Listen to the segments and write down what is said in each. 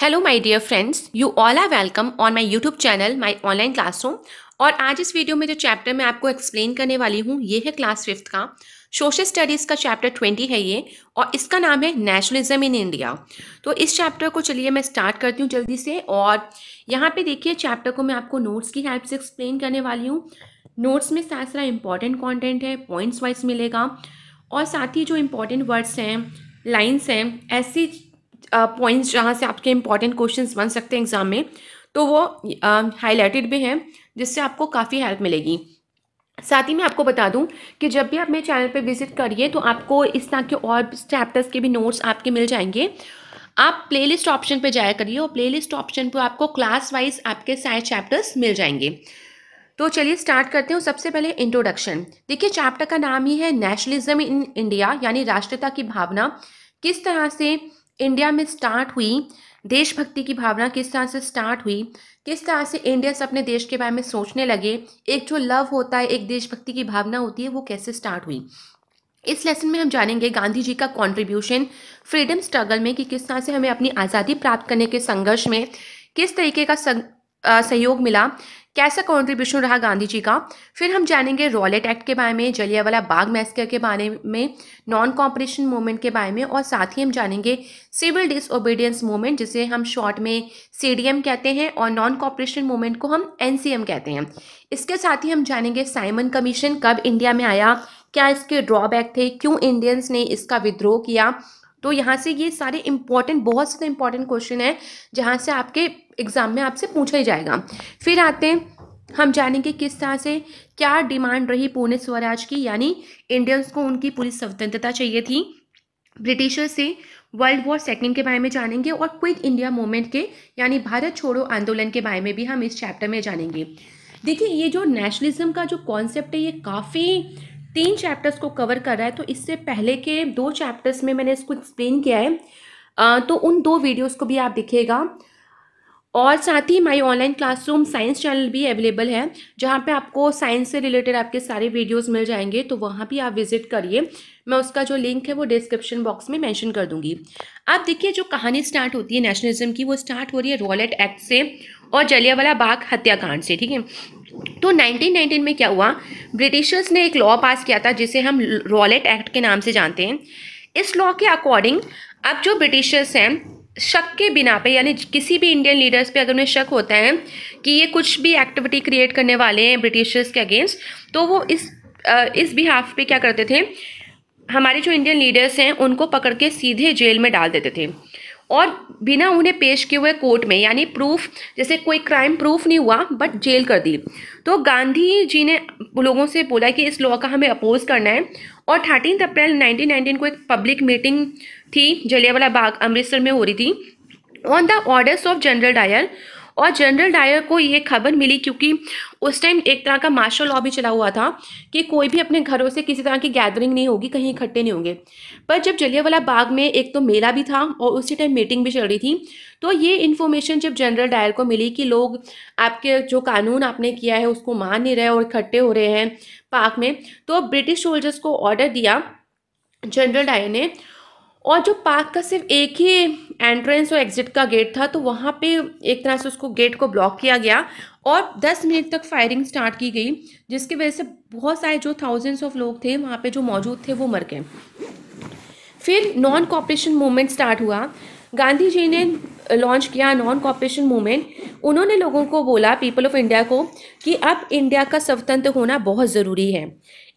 hello my dear friends you all are welcome on my YouTube channel my online classroom और आज इस video में जो chapter मैं आपको एक्सप्लेन करने वाली हूँ ये है क्लास फिफ्थ का सोशल स्टडीज़ का चैप्टर ट्वेंटी है ये और इसका नाम है नेशनलिज्म इन इंडिया तो इस चैप्टर को चलिए मैं स्टार्ट करती हूँ जल्दी से और यहाँ पे देखिए चैप्टर को मैं आपको नोट्स की हेल्प से एक्सप्लेन करने वाली हूँ नोट्स में सारा सारा इंपॉर्टेंट कॉन्टेंट है पॉइंट्स वाइज मिलेगा और साथ ही जो इम्पॉर्टेंट वर्ड्स हैं लाइन्स हैं ऐसी पॉइंट्स जहाँ से आपके इंपॉर्टेंट क्वेश्चंस बन सकते हैं एग्ज़ाम में तो वो हाईलाइटेड भी हैं जिससे आपको काफ़ी हेल्प मिलेगी साथ ही मैं आपको बता दूं कि जब भी आप मेरे चैनल पर विजिट करिए तो आपको इस तरह के और चैप्टर्स के भी नोट्स आपके मिल जाएंगे आप प्लेलिस्ट ऑप्शन पर जाया करिए और प्लेलिस्ट ऑप्शन पर आपको क्लास वाइज आपके सारे चैप्टर्स मिल जाएंगे तो चलिए स्टार्ट करते हैं सबसे पहले इंट्रोडक्शन देखिए चैप्टर का नाम ही है नेशनलिज्म इन इंडिया यानी राष्ट्रता की भावना किस तरह से इंडिया में स्टार्ट हुई देशभक्ति की भावना किस तरह से स्टार्ट हुई किस तरह से इंडियंस अपने देश के बारे में सोचने लगे एक जो लव होता है एक देशभक्ति की भावना होती है वो कैसे स्टार्ट हुई इस लेसन में हम जानेंगे गांधी जी का कॉन्ट्रीब्यूशन फ्रीडम स्ट्रगल में कि किस तरह से हमें अपनी आज़ादी प्राप्त करने के संघर्ष में किस तरीके का सहयोग मिला कैसा कॉन्ट्रीब्यूशन रहा गांधी जी का फिर हम जानेंगे रॉलेट एक्ट के बारे में जलियावाला बाग मैस्कर के बारे में नॉन कॉम्परेशन मूवमेंट के बारे में और साथ ही हम जानेंगे सिविल डिसओबीडियंस मूवमेंट जिसे हम शॉर्ट में सी कहते हैं और नॉन कॉपरेशन मूवमेंट को हम एन कहते हैं इसके साथ ही हम जानेंगे साइमन कमीशन कब इंडिया में आया क्या इसके ड्रॉबैक थे क्यों इंडियंस ने इसका विद्रोह किया तो यहाँ से ये सारे इंपॉर्टेंट बहुत से इंपॉर्टेंट क्वेश्चन है जहाँ से आपके एग्ज़ाम में आपसे पूछा ही जाएगा फिर आते हैं हम जानेंगे किस तरह से क्या डिमांड रही पुणे स्वराज की यानी इंडियंस को उनकी पूरी स्वतंत्रता चाहिए थी ब्रिटिशर्स से वर्ल्ड वॉर सेकेंड के बारे में जानेंगे और क्विट इंडिया मूवमेंट के यानी भारत छोड़ो आंदोलन के बारे में भी हम इस चैप्टर में जानेंगे देखिए ये जो नेशनलिज्म का जो कॉन्सेप्ट है ये काफ़ी तीन चैप्टर्स को कवर कर रहा है तो इससे पहले के दो चैप्टर्स में मैंने इसको एक्सप्लेन किया है आ, तो उन दो वीडियोस को भी आप देखिएगा और साथ ही my online classroom science channel भी अवेलेबल है जहाँ पे आपको साइंस से रिलेटेड आपके सारे वीडियोस मिल जाएंगे तो वहाँ भी आप विज़िट करिए मैं उसका जो लिंक है वो डिस्क्रिप्शन बॉक्स में मैंशन कर दूंगी अब देखिए जो कहानी स्टार्ट होती है नेशनलिज्म की वो स्टार्ट हो रही है रॉलेट एक्ट से और जलियावाला बाग हत्याकांड से ठीक है तो 1919 में क्या हुआ ब्रिटिशर्स ने एक लॉ पास किया था जिसे हम रॉलेट एक्ट के नाम से जानते हैं इस लॉ के अकॉर्डिंग अब जो ब्रिटिशर्स हैं शक के बिना पे यानी किसी भी इंडियन लीडर्स पे अगर उन्हें शक होता है कि ये कुछ भी एक्टिविटी क्रिएट करने वाले हैं ब्रिटिशर्स के अगेंस्ट तो वो इस इस बिहाफ पे क्या करते थे हमारे जो इंडियन लीडर्स हैं उनको पकड़ के सीधे जेल में डाल देते थे और बिना उन्हें पेश किए हुए कोर्ट में यानी प्रूफ जैसे कोई क्राइम प्रूफ नहीं हुआ बट जेल कर दी तो गांधी जी ने लोगों से बोला कि इस लॉ का हमें अपोज करना है और थर्टीन अप्रैल 1919 को एक पब्लिक मीटिंग थी जलियावाला बाग अमृतसर में हो रही थी on the orders of General Dyer और जनरल डायर को ये खबर मिली क्योंकि उस टाइम एक तरह का मार्शल लॉ भी चला हुआ था कि कोई भी अपने घरों से किसी तरह की गैदरिंग नहीं होगी कहीं इकट्ठे नहीं होंगे पर जब जलियावाला बाग में एक तो मेला भी था और उसी टाइम मीटिंग भी चल रही थी तो ये इन्फॉर्मेशन जब जनरल डायर को मिली कि लोग आपके जो कानून आपने किया है उसको मान नहीं रहे और इकट्ठे हो रहे हैं पार्क में तो ब्रिटिश सोल्जर्स को ऑर्डर दिया जनरल डायर ने और जो पार्क का सिर्फ एक ही एंट्रेंस और एग्जिट का गेट था तो वहाँ पे एक तरह से उसको गेट को ब्लॉक किया गया और 10 मिनट तक फायरिंग स्टार्ट की गई जिसकी वजह से बहुत सारे जो थाउजेंड्स ऑफ लोग थे वहाँ पे जो मौजूद थे वो मर गए फिर नॉन कॉपरेशन मूवमेंट स्टार्ट हुआ गांधी जी ने लॉन्च किया नॉन कॉपरेशन मूवमेंट उन्होंने लोगों को बोला पीपल ऑफ इंडिया को कि अब इंडिया का स्वतंत्र होना बहुत ज़रूरी है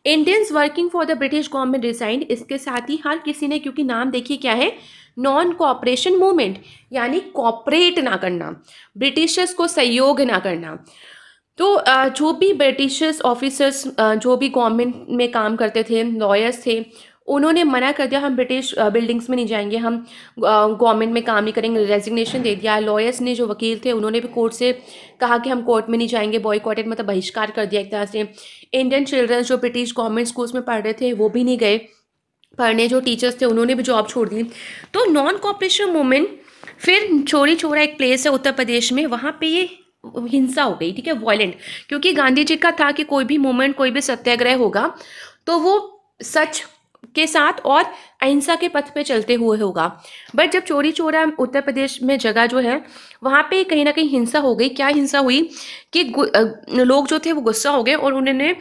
Indians working for the British government resigned इसके साथ ही हर किसी ने क्योंकि नाम देखिए क्या है नॉन कॉपरेशन मूवमेंट यानी कॉपरेट ना करना ब्रिटिशर्स को सहयोग ना करना तो जो भी ब्रिटिशर्स ऑफिसर्स जो भी गवर्नमेंट में काम करते थे लॉयर्स थे उन्होंने मना कर दिया हम ब्रिटिश बिल्डिंग्स में नहीं जाएंगे हम गवर्नमेंट में काम नहीं करेंगे रेजिग्नेशन दे दिया लॉयर्स ने जो वकील थे उन्होंने भी कोर्ट से कहा कि हम कोर्ट में नहीं जाएंगे बॉयकॉटेड मतलब बहिष्कार कर दिया एक तरह से इंडियन चिल्ड्रंस जो ब्रिटिश गवर्नमेंट स्कूल्स में पढ़ रहे थे वो भी नहीं गए पढ़ने जो टीचर्स थे उन्होंने भी जॉब छोड़ दी तो नॉन कॉपरेशन मूवमेंट फिर चोरी चोरा एक प्लेस है उत्तर प्रदेश में वहाँ पर ये हिंसा हो गई ठीक है वॉयेंट क्योंकि गांधी जी का था कि कोई भी मूवमेंट कोई भी सत्याग्रह होगा तो वो सच के साथ और अहिंसा के पथ पे चलते हुए होगा बट जब चोरी चोरा उत्तर प्रदेश में जगह जो है वहाँ पे कहीं ना कहीं हिंसा हो गई क्या हिंसा हुई कि लोग जो थे वो गुस्सा हो गए और उन्होंने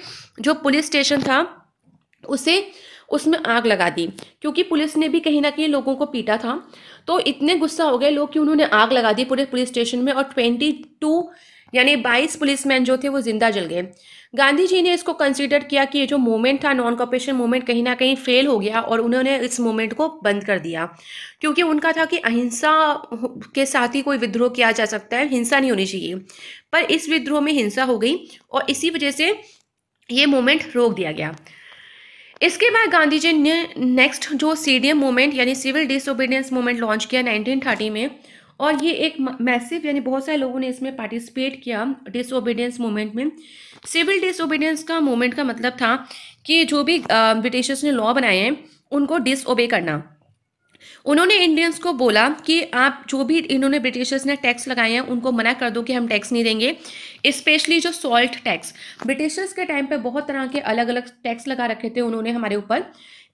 जो पुलिस स्टेशन था उसे उसमें आग लगा दी क्योंकि पुलिस ने भी कहीं ना कहीं लोगों को पीटा था तो इतने गुस्सा हो गए लोग कि उन्होंने आग लगा दी पूरे पुलिस स्टेशन में और ट्वेंटी टू यानी बाईस पुलिसमैन जो थे वो जिंदा जल गए गांधी जी ने इसको कंसिडर किया कि ये जो मोमेंट था नॉन कॉपरेशन मोमेंट कहीं ना कहीं फेल हो गया और उन्होंने इस मूवमेंट को बंद कर दिया क्योंकि उनका था कि अहिंसा के साथ ही कोई विद्रोह किया जा सकता है हिंसा नहीं होनी चाहिए पर इस विद्रोह में हिंसा हो गई और इसी वजह से ये मोमेंट रोक दिया गया इसके बाद गांधी जी ने नेक्स्ट जो सी डी मूवमेंट यानी सिविल डिसोबीडियंस मूवमेंट लॉन्च किया नाइनटीन में और ये एक मैसिव यानी बहुत सारे लोगों ने इसमें पार्टिसिपेट किया डिसोबीडियंस मूवमेंट में सिविल डिसोबीडियंस का मूवमेंट का मतलब था कि जो भी ब्रिटिशर्स ने लॉ बनाए हैं उनको डिसओबे करना उन्होंने इंडियंस को बोला कि आप जो भी इन्होंने ब्रिटिशर्स ने टैक्स लगाए हैं उनको मना कर दो कि हम टैक्स नहीं देंगे स्पेशली जो सॉल्ट टैक्स ब्रिटिशर्स के टाइम पे बहुत तरह के अलग अलग टैक्स लगा रखे थे उन्होंने हमारे ऊपर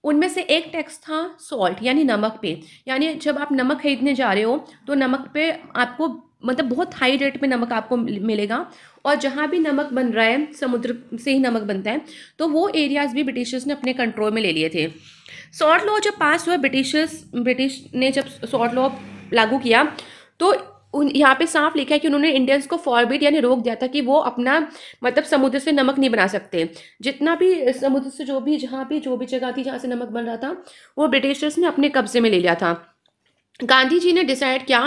उनमें से एक टैक्स था सॉल्ट यानी नमक पे यानी जब आप नमक खरीदने जा रहे हो तो नमक पे आपको मतलब बहुत हाई रेट में नमक आपको मिलेगा और जहाँ भी नमक बन रहा है समुद्र से ही नमक बनता है तो वो एरियाज़ भी ब्रिटिशर्स ने अपने कंट्रोल में ले लिए थे सॉल्ट लॉ जब पास हुआ ब्रिटिशर्स ब्रिटिश ने जब सॉल्ट लॉ लागू किया तो उन यहाँ पे साफ लिखा है कि उन्होंने इंडियंस को फॉरबिड यानी रोक दिया था कि वो अपना मतलब समुद्र से नमक नहीं बना सकते जितना भी समुद्र से जो भी जहाँ भी जो भी जगह थी जहाँ से नमक बन रहा था वो ब्रिटिशर्स ने अपने कब्जे में ले लिया था गांधी जी ने डिसाइड किया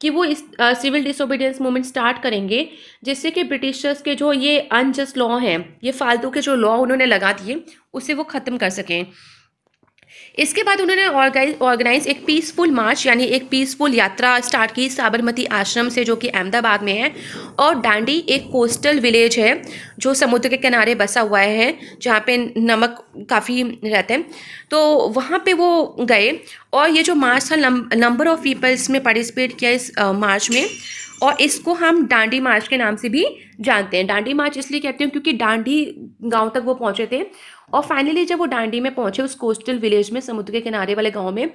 कि वो इस सिविल डिसोबीडियंस मूवमेंट स्टार्ट करेंगे जिससे कि ब्रिटिशर्स के जो ये अनजस्ट लॉ हैं ये फालतू के जो लॉ उन्होंने लगा दिए उसे वो ख़त्म कर सकें इसके बाद उन्होंने ऑर्गेनाइज एक पीसफुल मार्च यानी एक पीसफुल यात्रा स्टार्ट की साबरमती आश्रम से जो कि अहमदाबाद में है और डांडी एक कोस्टल विलेज है जो समुद्र के किनारे बसा हुआ है जहाँ पे नमक काफ़ी रहते हैं तो वहाँ पे वो गए और ये जो मार्च था नंबर ऑफ़ पीपल्स में पार्टिसिपेट किया इस मार्च में और इसको हम डांडी मार्च के नाम से भी जानते हैं डांडी मार्च इसलिए कहते हैं क्योंकि डांडी गांव तक वो पहुंचे थे और फाइनली जब वो डांडी में पहुंचे उस कोस्टल विलेज में समुद्र के किनारे वाले गाँव में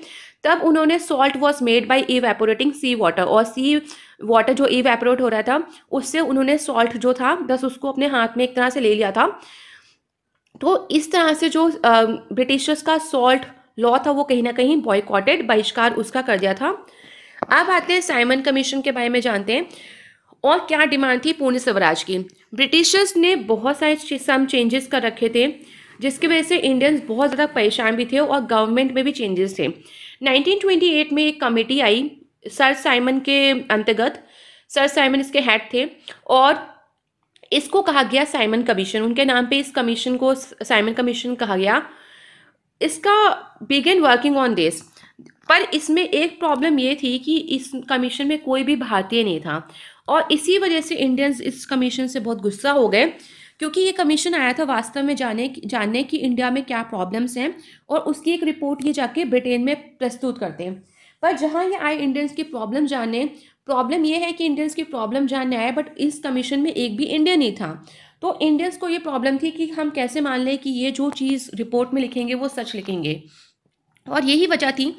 तब उन्होंने salt was made by evaporating sea water और सी वाटर जो इवेपोरेट हो रहा था उससे उन्होंने सॉल्ट जो था बस उसको अपने हाथ में एक तरह से ले लिया था तो इस तरह से जो ब्रिटिशर्स का सॉल्ट लॉ था वो कहीं ना कहीं बॉयकॉटेड बहिष्कार उसका कर दिया था अब आते हैं साइमन कमीशन के बारे में जानते हैं और क्या डिमांड थी पूर्ण स्वराज की ब्रिटिशर्स ने बहुत सारे सम चेंजेस कर रखे थे जिसकी वजह से इंडियंस बहुत ज़्यादा परेशान भी थे और गवर्नमेंट में भी चेंजेस थे 1928 में एक कमेटी आई सर साइमन के अंतर्गत सर साइमन इसके हेड थे और इसको कहा गया साइमन कमीशन उनके नाम पे इस कमीशन को साइमन कमीशन कहा गया इसका बिगिन वर्किंग ऑन दिस पर इसमें एक प्रॉब्लम ये थी कि इस कमीशन में कोई भी भारतीय नहीं था और इसी वजह से इंडियंस इस कमीशन से बहुत गुस्सा हो गए क्योंकि ये कमीशन आया था वास्तव में जाने जानने की इंडिया में क्या प्रॉब्लम्स हैं और उसकी एक रिपोर्ट ये जाके ब्रिटेन में प्रस्तुत करते हैं पर जहाँ ये आए इंडियंस की प्रॉब्लम जाने प्रॉब्लम ये है कि इंडियंस की प्रॉब्लम जानने आए बट इस कमीशन में एक भी इंडियन ही था तो इंडियंस को ये प्रॉब्लम थी कि हम कैसे मान लें कि ये जो चीज़ रिपोर्ट में लिखेंगे वो सच लिखेंगे और यही वजह थी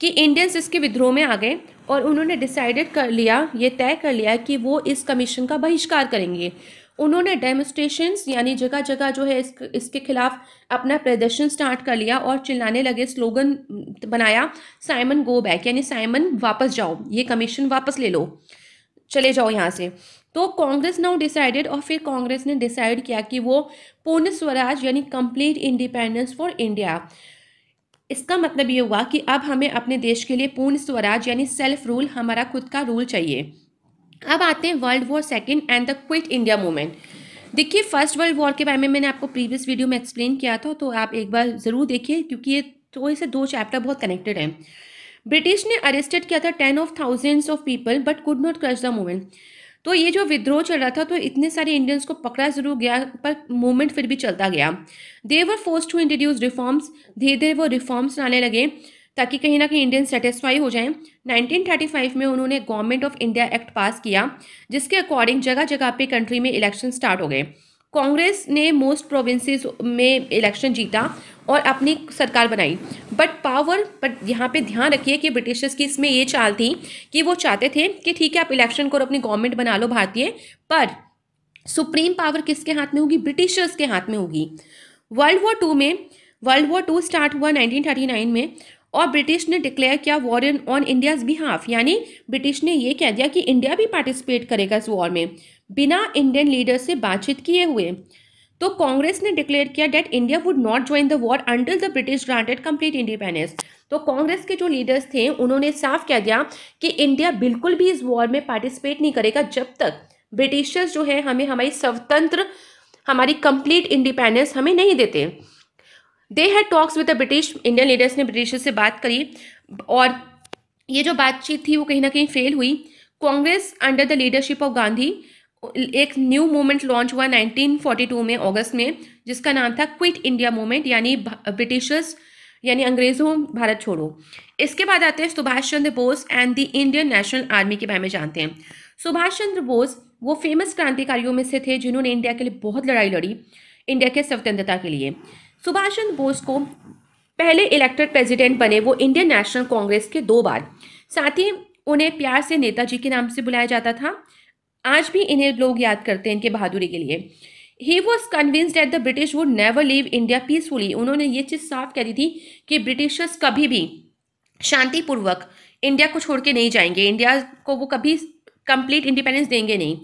कि इंडियंस इसके विद्रोह में आ गए और उन्होंने डिसाइडेड कर लिया ये तय कर लिया कि वो इस कमीशन का बहिष्कार करेंगे उन्होंने डेमोस्ट्रेशन यानी जगह जगह जो है इस, इसके खिलाफ अपना प्रदर्शन स्टार्ट कर लिया और चिल्लाने लगे स्लोगन बनाया साइमन गो बैक यानी साइमन वापस जाओ ये कमीशन वापस ले लो चले जाओ यहाँ से तो कांग्रेस नाउ डिसाइडेड और फिर कांग्रेस ने डिसाइड किया कि वो पूर्ण स्वराज यानी कंप्लीट इंडिपेंडेंस फॉर इंडिया इसका मतलब ये हुआ कि अब हमें अपने देश के लिए पूर्ण स्वराज यानी सेल्फ रूल हमारा खुद का रूल चाहिए अब आते हैं world war second end the quit India movement देखिए फर्स्ट वर्ल्ड वॉर के बारे में मैंने आपको प्रीवियस वीडियो में एक्सप्लेन किया था तो आप एक बार ज़रूर देखिए क्योंकि ये थोड़े तो से दो चैप्टर बहुत कनेक्टेड हैं ब्रिटिश ने अरेस्टेड किया था ten of thousands of people but could not crush the movement तो ये जो विद्रोह चल रहा था तो इतने सारे इंडियंस को पकड़ा जरूर गया पर मूवमेंट फिर भी चलता गया they were force to introduce reforms धीरे धीरे वो रिफॉर्म्स लाने लगे ताकि कहीं ना कहीं इंडियन सेटिस्फाई हो जाएं 1935 में उन्होंने government of India act pass किया जिसके अकॉर्डिंग जगह जगह पे कंट्री में इलेक्शन स्टार्ट हो गए कांग्रेस ने मोस्ट प्रोविंसेस में इलेक्शन जीता और अपनी सरकार बनाई बट पावर बट यहाँ पे ध्यान रखिए कि ब्रिटिशर्स की इसमें ये चाल थी कि वो चाहते थे कि ठीक है आप इलेक्शन करो अपनी गवर्नमेंट बना लो भारतीय पर सुप्रीम पावर किसके हाथ में होगी ब्रिटिशर्स के हाथ में होगी वर्ल्ड वॉर टू में वर्ल्ड वॉर टू स्टार्ट हुआ 1939 में और ब्रिटिश ने डिक्लेयर किया war in on India's behalf यानी ब्रिटिश ने ये कह दिया कि इंडिया भी पार्टिसिपेट करेगा इस वॉर में बिना इंडियन लीडर से बातचीत किए हुए तो कांग्रेस ने डिक्लेयर किया that India would not join the war until the British granted complete independence तो कांग्रेस के जो लीडर्स थे उन्होंने साफ कह दिया कि इंडिया बिल्कुल भी इस वॉर में पार्टिसिपेट नहीं करेगा जब तक ब्रिटिशर्स जो है हमें हमारी स्वतंत्र हमारी कंप्लीट इंडिपेंडेंस हमें नहीं देते they had talks with the British Indian leaders ने ब्रिटिश से बात करी और ये जो बातचीत थी वो कहीं ना कहीं फेल हुई Congress under the leadership of Gandhi एक न्यू मूवमेंट लॉन्च हुआ 1942 में अगस्त में जिसका नाम था क्विट इंडिया मूवमेंट यानी ब्रिटिशर्स यानी अंग्रेजों भारत छोड़ो इसके बाद आते हैं Subhash Chandra Bose and the Indian National Army के बारे में जानते हैं सुभाष चंद्र बोस वो फेमस क्रांतिकारियों में से थे जिन्होंने इंडिया के लिए बहुत लड़ाई लड़ी इंडिया के स्वतंत्रता के लिए सुभाष चंद्र बोस को पहले इलेक्टेड प्रेसिडेंट बने वो इंडियन नेशनल कांग्रेस के दो बार साथ ही उन्हें प्यार से नेताजी के नाम से बुलाया जाता था आज भी इन्हें लोग याद करते हैं इनके बहादुरी के लिए ही was convince that the British would never leave India peacefully उन्होंने ये चीज़ साफ कह दी थी कि ब्रिटिशर्स कभी भी शांतिपूर्वक इंडिया को छोड़ के नहीं जाएंगे इंडिया को वो कभी कंप्लीट इंडिपेंडेंस देंगे नहीं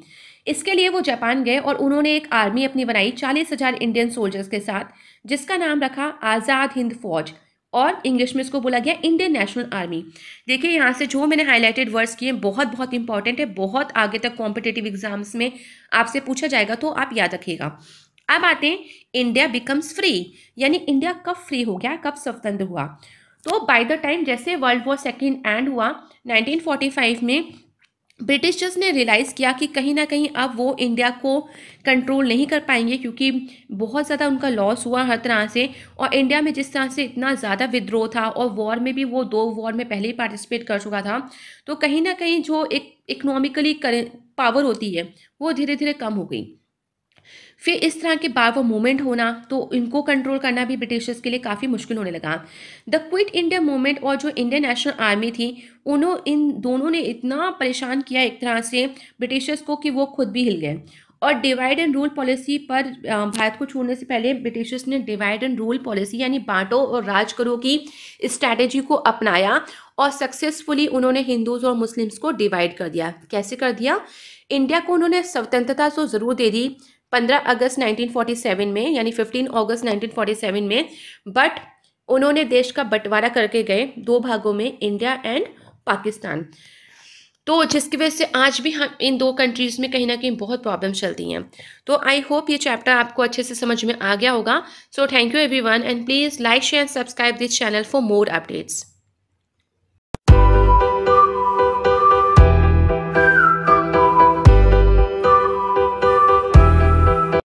इसके लिए वो जापान गए और उन्होंने एक आर्मी अपनी बनाई चालीस हजार इंडियन सोल्जर्स के साथ जिसका नाम रखा आज़ाद हिंद फौज और इंग्लिश में इसको बोला गया इंडियन नेशनल आर्मी देखिए यहाँ से जो मैंने हाईलाइटेड वर्ड्स किए हैं बहुत बहुत इंपॉर्टेंट है बहुत आगे तक कॉम्पिटेटिव एग्जाम्स में आपसे पूछा जाएगा तो आप याद रखिएगा अब आते हैं इंडिया बिकम्स फ्री यानी इंडिया कब फ्री हो गया कब स्वतंत्र हुआ तो बाय द टाइम जैसे वर्ल्ड वॉर सेकेंड एंड हुआ 1945 में ब्रिटिशर्स ने रियलाइज़ किया कि कहीं ना कहीं अब वो इंडिया को कंट्रोल नहीं कर पाएंगे क्योंकि बहुत ज़्यादा उनका लॉस हुआ हर तरह से और इंडिया में जिस तरह से इतना ज़्यादा विद्रोह था और वॉर में भी वो दो वॉर में पहले ही पार्टिसिपेट कर चुका था तो कहीं ना कहीं जो एक इकनॉमिकली पावर होती है वो धीरे धीरे कम हो गई फिर इस तरह के बार वो मूवमेंट होना तो इनको कंट्रोल करना भी ब्रिटिशर्स के लिए काफ़ी मुश्किल होने लगा द क्विट इंडिया मूवमेंट और जो इंडियन नेशनल आर्मी थी उन्होंने इन दोनों ने इतना परेशान किया एक तरह से ब्रिटिशर्स को कि वो खुद भी हिल गए और डिवाइड एंड रूल पॉलिसी पर भारत को छोड़ने से पहले ब्रिटिशर्स ने डिवाइड एंड रूल पॉलिसी यानी बांटो और राज करो की स्ट्रैटेजी को अपनाया और सक्सेसफुली उन्होंने हिंदूज और मुस्लिम्स को डिवाइड कर दिया कैसे कर दिया इंडिया को उन्होंने स्वतंत्रता तो ज़रूर दे दी 15 अगस्त 1947 में यानी 15 अगस्त 1947 में बट उन्होंने देश का बंटवारा करके गए दो भागों में इंडिया एंड पाकिस्तान तो जिसकी वजह से आज भी हम हाँ, इन दो कंट्रीज़ में कहीं ना कहीं बहुत प्रॉब्लम चलती हैं तो आई होप ये चैप्टर आपको अच्छे से समझ में आ गया होगा so thank you everyone and please like share and subscribe this channel for more updates